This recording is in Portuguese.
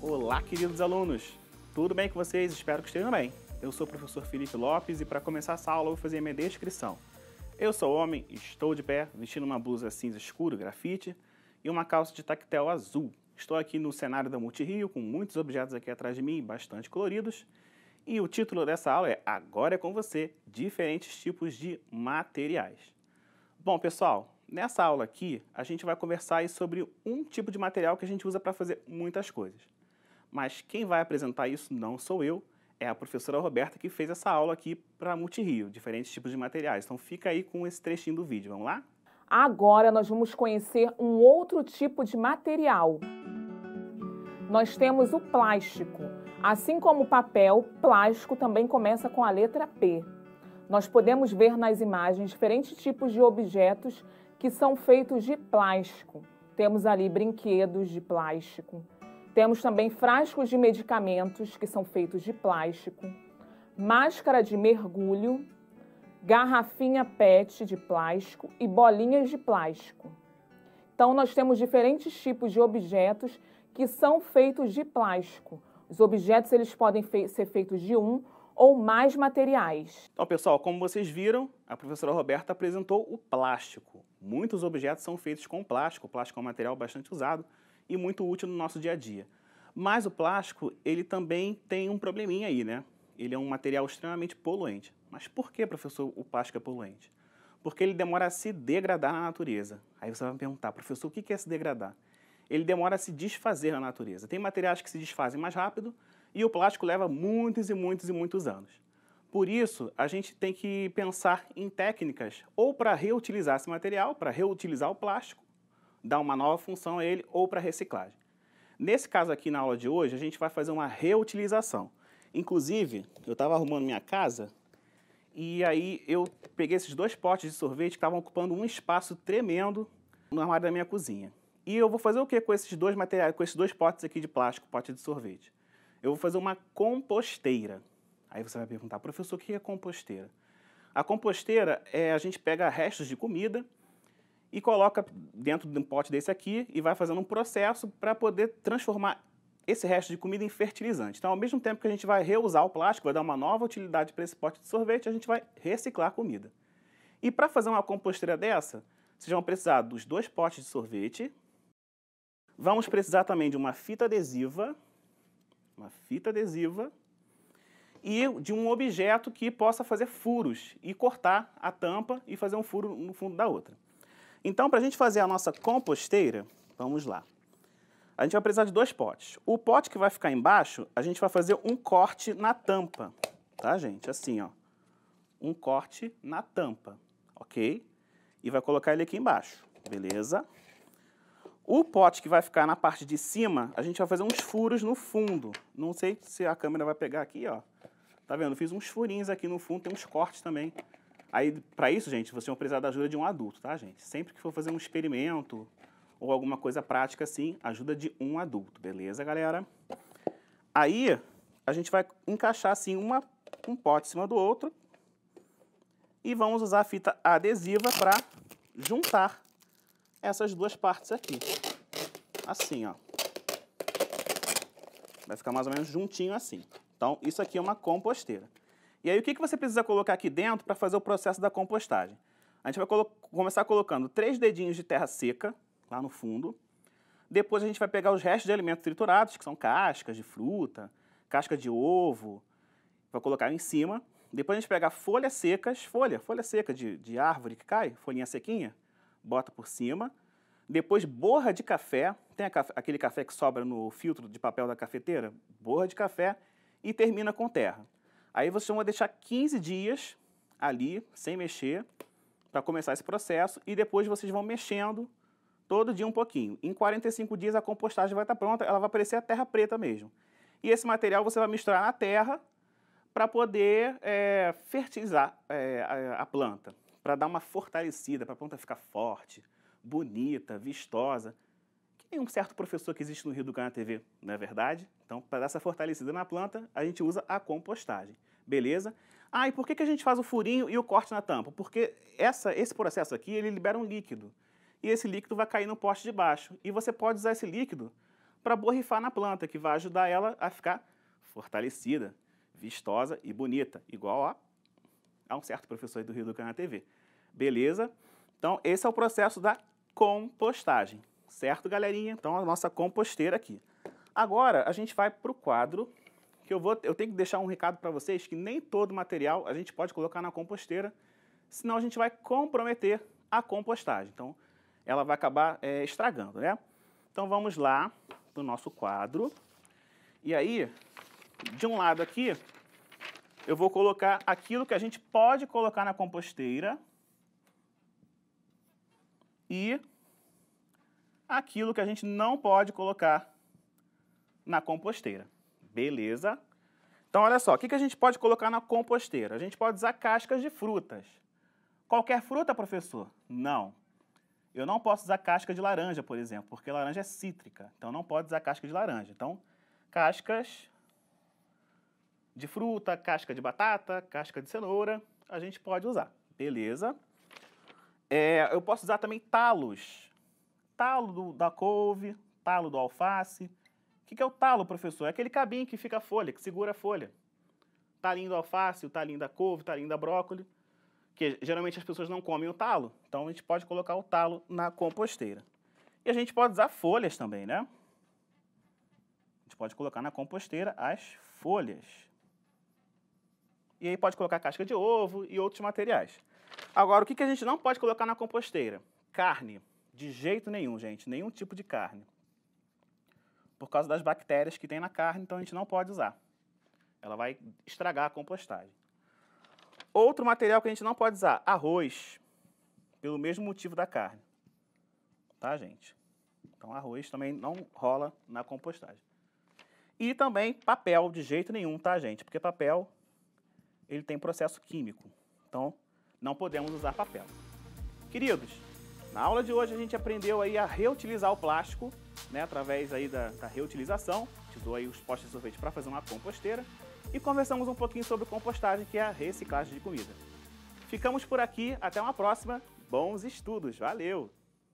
Olá, queridos alunos! Tudo bem com vocês? Espero que estejam bem. Eu sou o professor Felipe Lopes e para começar essa aula eu vou fazer minha descrição. Eu sou homem, estou de pé, vestindo uma blusa cinza escuro, grafite, e uma calça de tactel azul. Estou aqui no cenário da Multirio, com muitos objetos aqui atrás de mim, bastante coloridos. E o título dessa aula é Agora é com você, diferentes tipos de materiais. Bom, pessoal, nessa aula aqui a gente vai conversar sobre um tipo de material que a gente usa para fazer muitas coisas mas quem vai apresentar isso não sou eu, é a professora Roberta que fez essa aula aqui para Multirio, diferentes tipos de materiais. Então fica aí com esse trechinho do vídeo, vamos lá? Agora nós vamos conhecer um outro tipo de material. Nós temos o plástico. Assim como o papel, plástico também começa com a letra P. Nós podemos ver nas imagens diferentes tipos de objetos que são feitos de plástico. Temos ali brinquedos de plástico, temos também frascos de medicamentos que são feitos de plástico, máscara de mergulho, garrafinha PET de plástico e bolinhas de plástico. Então, nós temos diferentes tipos de objetos que são feitos de plástico. Os objetos eles podem fe ser feitos de um ou mais materiais. Então, pessoal, como vocês viram, a professora Roberta apresentou o plástico. Muitos objetos são feitos com plástico. O plástico é um material bastante usado e muito útil no nosso dia a dia. Mas o plástico, ele também tem um probleminha aí, né? Ele é um material extremamente poluente. Mas por que, professor, o plástico é poluente? Porque ele demora a se degradar na natureza. Aí você vai me perguntar, professor, o que é se degradar? Ele demora a se desfazer na natureza. Tem materiais que se desfazem mais rápido e o plástico leva muitos e muitos e muitos anos. Por isso, a gente tem que pensar em técnicas ou para reutilizar esse material, para reutilizar o plástico, dar uma nova função a ele ou para reciclagem. Nesse caso aqui na aula de hoje, a gente vai fazer uma reutilização. Inclusive, eu estava arrumando minha casa e aí eu peguei esses dois potes de sorvete que estavam ocupando um espaço tremendo no armário da minha cozinha. E eu vou fazer o que com esses dois materiais, com esses dois potes aqui de plástico, pote de sorvete? Eu vou fazer uma composteira. Aí você vai perguntar, professor, o que é composteira? A composteira é a gente pega restos de comida e coloca dentro de um pote desse aqui e vai fazendo um processo para poder transformar esse resto de comida em fertilizante. Então, ao mesmo tempo que a gente vai reusar o plástico, vai dar uma nova utilidade para esse pote de sorvete, a gente vai reciclar a comida. E para fazer uma composteira dessa, vocês vão precisar dos dois potes de sorvete, vamos precisar também de uma fita adesiva, uma fita adesiva, e de um objeto que possa fazer furos e cortar a tampa e fazer um furo no fundo da outra. Então, para a gente fazer a nossa composteira, vamos lá. A gente vai precisar de dois potes. O pote que vai ficar embaixo, a gente vai fazer um corte na tampa, tá, gente? Assim, ó. Um corte na tampa, ok? E vai colocar ele aqui embaixo, beleza? O pote que vai ficar na parte de cima, a gente vai fazer uns furos no fundo. Não sei se a câmera vai pegar aqui, ó. Tá vendo? Fiz uns furinhos aqui no fundo, tem uns cortes também. Aí, para isso, gente, vocês vão precisar da ajuda de um adulto, tá, gente? Sempre que for fazer um experimento ou alguma coisa prática assim, ajuda de um adulto, beleza, galera? Aí, a gente vai encaixar assim uma, um pote em cima do outro e vamos usar a fita adesiva para juntar essas duas partes aqui. Assim, ó. Vai ficar mais ou menos juntinho assim. Então, isso aqui é uma composteira. E aí o que, que você precisa colocar aqui dentro para fazer o processo da compostagem? A gente vai colo começar colocando três dedinhos de terra seca lá no fundo. Depois a gente vai pegar os restos de alimentos triturados, que são cascas de fruta, casca de ovo, vai colocar em cima. Depois a gente pega folhas secas, folha, folha seca de, de árvore que cai, folhinha sequinha, bota por cima. Depois borra de café, tem a, aquele café que sobra no filtro de papel da cafeteira, borra de café e termina com terra. Aí vocês vão deixar 15 dias ali, sem mexer, para começar esse processo, e depois vocês vão mexendo todo dia um pouquinho. Em 45 dias a compostagem vai estar tá pronta, ela vai parecer a terra preta mesmo. E esse material você vai misturar na terra para poder é, fertilizar é, a, a planta, para dar uma fortalecida, para a planta ficar forte, bonita, vistosa e um certo professor que existe no Rio do Cana TV, não é verdade? Então, para dar essa fortalecida na planta, a gente usa a compostagem, beleza? Ah, e por que, que a gente faz o furinho e o corte na tampa? Porque essa, esse processo aqui, ele libera um líquido, e esse líquido vai cair no poste de baixo, e você pode usar esse líquido para borrifar na planta, que vai ajudar ela a ficar fortalecida, vistosa e bonita, igual a, a um certo professor do Rio do Cana TV, beleza? Então, esse é o processo da compostagem. Certo, galerinha? Então, a nossa composteira aqui. Agora, a gente vai para o quadro, que eu, vou, eu tenho que deixar um recado para vocês que nem todo material a gente pode colocar na composteira, senão a gente vai comprometer a compostagem. Então, ela vai acabar é, estragando, né? Então, vamos lá para o nosso quadro. E aí, de um lado aqui, eu vou colocar aquilo que a gente pode colocar na composteira e aquilo que a gente não pode colocar na composteira. Beleza? Então, olha só, o que a gente pode colocar na composteira? A gente pode usar cascas de frutas. Qualquer fruta, professor? Não. Eu não posso usar casca de laranja, por exemplo, porque laranja é cítrica. Então, não pode usar casca de laranja. Então, cascas de fruta, casca de batata, casca de cenoura, a gente pode usar. Beleza? É, eu posso usar também talos talo do, da couve, talo do alface. O que, que é o talo, professor? É aquele cabinho que fica a folha, que segura a folha. Talinho do alface, o talinho da couve, o talinho da brócoli. Que geralmente as pessoas não comem o talo, então a gente pode colocar o talo na composteira. E a gente pode usar folhas também, né? A gente pode colocar na composteira as folhas. E aí pode colocar casca de ovo e outros materiais. Agora, o que, que a gente não pode colocar na composteira? Carne. De jeito nenhum, gente, nenhum tipo de carne. Por causa das bactérias que tem na carne, então a gente não pode usar. Ela vai estragar a compostagem. Outro material que a gente não pode usar, arroz, pelo mesmo motivo da carne. Tá, gente? Então arroz também não rola na compostagem. E também papel de jeito nenhum, tá, gente? Porque papel ele tem processo químico. Então não podemos usar papel. Queridos, na aula de hoje a gente aprendeu aí a reutilizar o plástico, né, através aí da, da reutilização, utilizou aí os postes de sorvete para fazer uma composteira e conversamos um pouquinho sobre compostagem, que é a reciclagem de comida. Ficamos por aqui, até uma próxima, bons estudos, valeu!